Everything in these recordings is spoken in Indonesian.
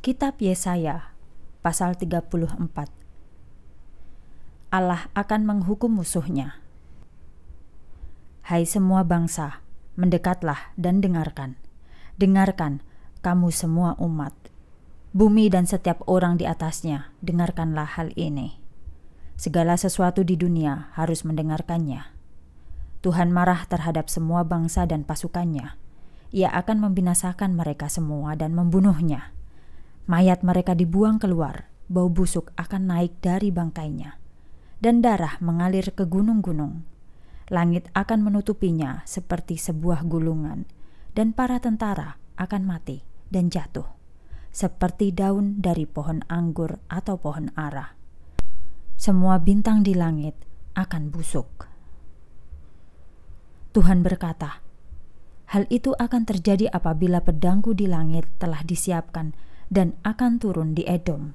Kitab Yesaya pasal 34 Allah akan menghukum musuhnya. Hai semua bangsa, mendekatlah dan dengarkan. Dengarkan, kamu semua umat. Bumi dan setiap orang di atasnya, dengarkanlah hal ini. Segala sesuatu di dunia harus mendengarkannya. Tuhan marah terhadap semua bangsa dan pasukannya. Ia akan membinasakan mereka semua dan membunuhnya Mayat mereka dibuang keluar, bau busuk akan naik dari bangkainya, dan darah mengalir ke gunung-gunung. Langit akan menutupinya seperti sebuah gulungan, dan para tentara akan mati dan jatuh, seperti daun dari pohon anggur atau pohon ara. Semua bintang di langit akan busuk. Tuhan berkata, "Hal itu akan terjadi apabila pedangku di langit telah disiapkan." dan akan turun di Edom.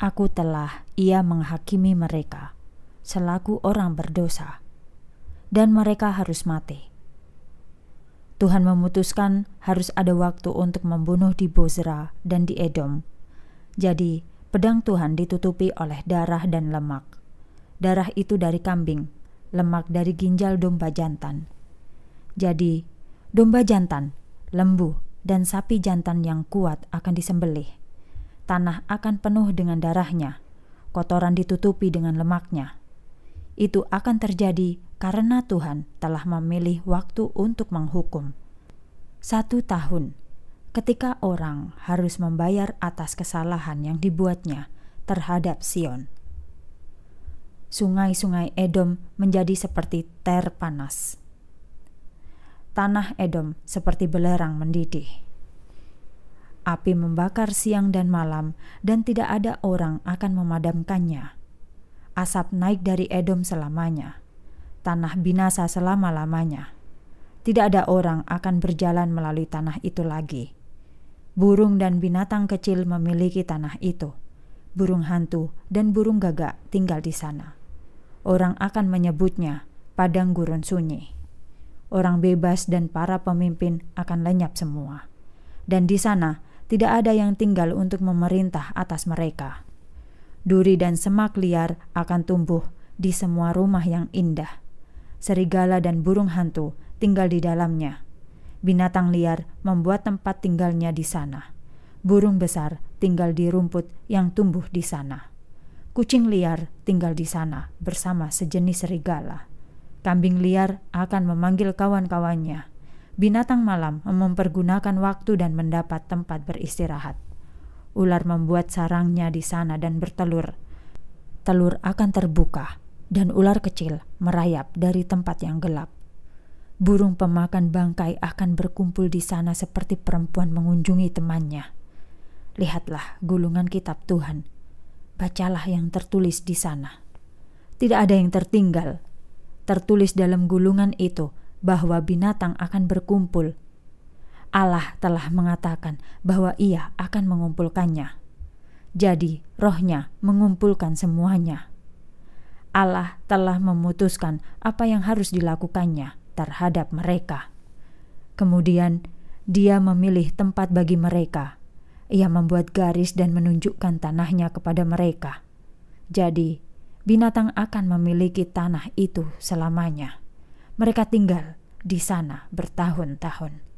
Aku telah ia menghakimi mereka selaku orang berdosa, dan mereka harus mati. Tuhan memutuskan harus ada waktu untuk membunuh di Bozra dan di Edom. Jadi, pedang Tuhan ditutupi oleh darah dan lemak. Darah itu dari kambing, lemak dari ginjal domba jantan. Jadi, domba jantan, lembu, dan sapi jantan yang kuat akan disembelih. Tanah akan penuh dengan darahnya, kotoran ditutupi dengan lemaknya. Itu akan terjadi karena Tuhan telah memilih waktu untuk menghukum. Satu tahun, ketika orang harus membayar atas kesalahan yang dibuatnya terhadap Sion. Sungai-sungai Edom menjadi seperti terpanas. panas tanah Edom seperti belerang mendidih. Api membakar siang dan malam, dan tidak ada orang akan memadamkannya. Asap naik dari Edom selamanya, tanah binasa selama-lamanya. Tidak ada orang akan berjalan melalui tanah itu lagi. Burung dan binatang kecil memiliki tanah itu. Burung hantu dan burung gagak tinggal di sana. Orang akan menyebutnya padang gurun sunyi orang bebas dan para pemimpin akan lenyap semua. Dan di sana tidak ada yang tinggal untuk memerintah atas mereka. Duri dan semak liar akan tumbuh di semua rumah yang indah. Serigala dan burung hantu tinggal di dalamnya. Binatang liar membuat tempat tinggalnya di sana. Burung besar tinggal di rumput yang tumbuh di sana. Kucing liar tinggal di sana bersama sejenis serigala. Kambing liar akan memanggil kawan-kawannya. Binatang malam mempergunakan waktu dan mendapat tempat beristirahat. Ular membuat sarangnya di sana dan bertelur. Telur akan terbuka, dan ular kecil merayap dari tempat yang gelap. Burung pemakan bangkai akan berkumpul di sana seperti perempuan mengunjungi temannya. Lihatlah gulungan kitab Tuhan. Bacalah yang tertulis di sana. Tidak ada yang tertinggal tertulis dalam gulungan itu bahwa binatang akan berkumpul. Allah telah mengatakan bahwa Ia akan mengumpulkannya. Jadi, rohnya mengumpulkan semuanya. Allah telah memutuskan apa yang harus dilakukannya terhadap mereka. Kemudian, Dia memilih tempat bagi mereka. Ia membuat garis dan menunjukkan tanahnya kepada mereka. Jadi, binatang akan memiliki tanah itu selamanya. Mereka tinggal di sana bertahun-tahun.